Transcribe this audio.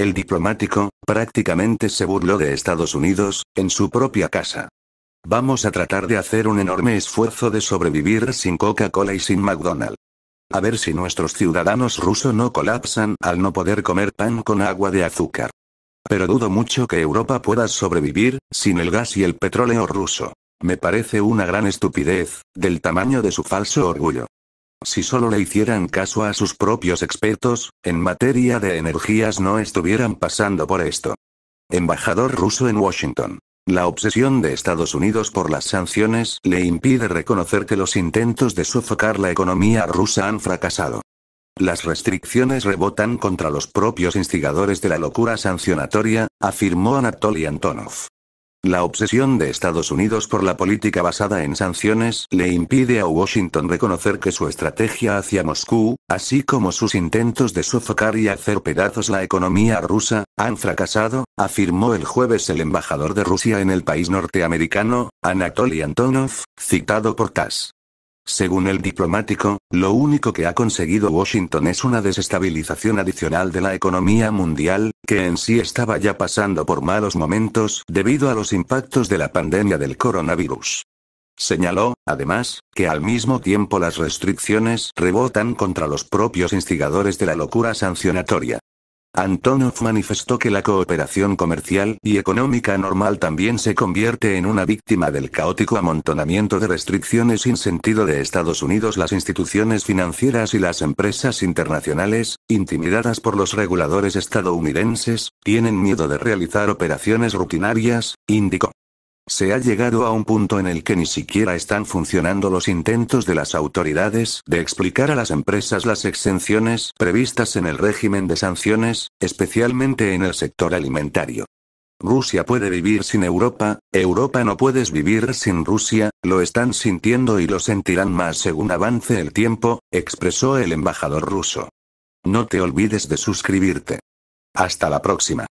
El diplomático, prácticamente se burló de Estados Unidos, en su propia casa. Vamos a tratar de hacer un enorme esfuerzo de sobrevivir sin Coca-Cola y sin McDonald's. A ver si nuestros ciudadanos rusos no colapsan al no poder comer pan con agua de azúcar. Pero dudo mucho que Europa pueda sobrevivir, sin el gas y el petróleo ruso. Me parece una gran estupidez, del tamaño de su falso orgullo. Si solo le hicieran caso a sus propios expertos, en materia de energías no estuvieran pasando por esto. Embajador ruso en Washington. La obsesión de Estados Unidos por las sanciones le impide reconocer que los intentos de sofocar la economía rusa han fracasado. Las restricciones rebotan contra los propios instigadores de la locura sancionatoria, afirmó Anatoly Antonov. La obsesión de Estados Unidos por la política basada en sanciones le impide a Washington reconocer que su estrategia hacia Moscú, así como sus intentos de sofocar y hacer pedazos la economía rusa, han fracasado, afirmó el jueves el embajador de Rusia en el país norteamericano, Anatoly Antonov, citado por TASS. Según el diplomático, lo único que ha conseguido Washington es una desestabilización adicional de la economía mundial, que en sí estaba ya pasando por malos momentos debido a los impactos de la pandemia del coronavirus. Señaló, además, que al mismo tiempo las restricciones rebotan contra los propios instigadores de la locura sancionatoria. Antonov manifestó que la cooperación comercial y económica normal también se convierte en una víctima del caótico amontonamiento de restricciones sin sentido de Estados Unidos. Las instituciones financieras y las empresas internacionales, intimidadas por los reguladores estadounidenses, tienen miedo de realizar operaciones rutinarias, indicó. Se ha llegado a un punto en el que ni siquiera están funcionando los intentos de las autoridades de explicar a las empresas las exenciones previstas en el régimen de sanciones, especialmente en el sector alimentario. Rusia puede vivir sin Europa, Europa no puedes vivir sin Rusia, lo están sintiendo y lo sentirán más según avance el tiempo, expresó el embajador ruso. No te olvides de suscribirte. Hasta la próxima.